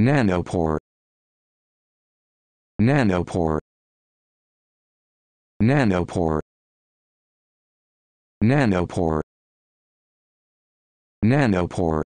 Nanopore Nanopore Nanopore Nanopore Nanopore